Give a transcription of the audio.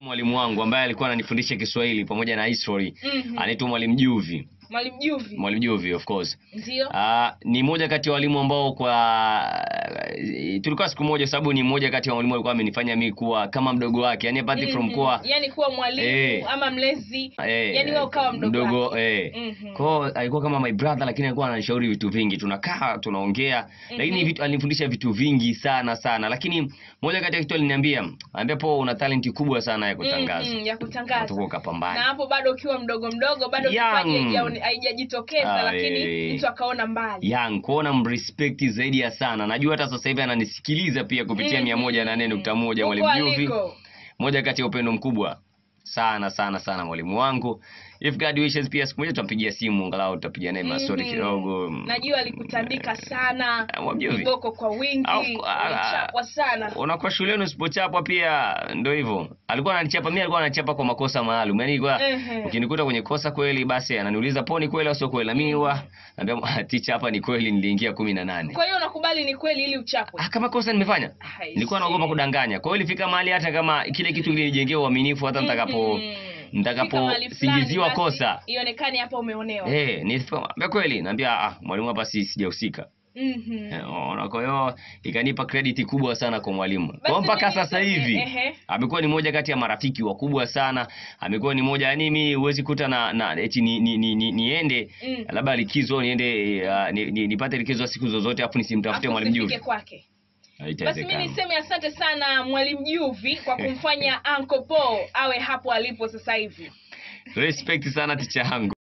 mwalimu wangu ambaye alikuwa ananifundisha Kiswahili pamoja na history mm -hmm. anaitwa Mwalimu Juvi. Mwalimu Juvi. Mwalimu Juvi of course. Ndio. Uh, ni moja kati ya walimu ambao kwa tulikuwa siku moja sababu ni mmoja kati ya walimu alikuwa amenifanya mimi kuwa kama mdogo wake. yani apart mm -hmm. from kuwa yani kuwa mwalimu eh, ama mlezi. Eh, yaani wewe ukawa mdogo. Mdogo eh. Mm -hmm. Kwa alikuwa kama my brother lakini alikuwa ananishauri vitu vingi. Tunakaa, tunaongea. Mm -hmm. Lakini vitu alinifundisha vitu vingi sana sana. Lakini moja kati ya kitu aliniambia, po una talent kubwa sana ya kutangaza. Mm -hmm. Ya kutangaza. Tukapambana. Na hapo bado ukiwa mdogo mdogo bado kipaji haijajitokeza lakini mtu akaona mbali. yani kuona mrespect zaidi ya sana. Najua hata sasa hivi anani unanisikiliza pia kupitia mia moja na nne nukta moja Mwalimu Juvi, moja kati ya upendo mkubwa sana sana sana mwalimu wangu. If God wishes, pia siku moja tutampigia simu, angalau tutapiga naye mastori mm -hmm. kidogo. Najua alikutandika eh, sana eh, viboko kwa wingi, ah, alichapwa sana. Unakuwa shuleni usipochapwa pia ndio hivyo. Alikuwa ananichapa mimi, alikuwa ananichapa kwa makosa maalum. Yaani kwa ukinikuta kwenye kosa kweli, basi ananiuliza poni kweli au sio kweli, na mimi huwa naambia ah, teacher, hapa ni kweli, niliingia 18. Kwa hiyo unakubali ni kweli ili uchapwe? Ah, kama kosa nimefanya, ah, nilikuwa naogopa kudanganya. Kwa hiyo ilifika mahali hata kama kile kitu kilinijengea uaminifu hata mhm. nitakapo nitakapo eh, nitakaposingiziwa kosa ionekane hapa umeonewa. Eh, nisipoambia kweli, naambia ah, mwalimu hapa si sijahusika. Mm-hmm. kwa hiyo ikanipa credit kubwa sana kwa mwalimu. Kwa mpaka sasa hivi eh, amekuwa ni moja kati ya marafiki wakubwa sana. Amekuwa ni moja yani, mimi huwezi kuta na, na eti ni, ni, ni, ni, niende mm. labda likizo niende uh, nipate ni, ni likizo siku zozote afu nisimtafute mwalimu kwake. Basi mi niseme asante sana Mwalimu Juvi kwa kumfanya Uncle Paul awe hapo alipo sasa hivi. Respect sana ticha yangu.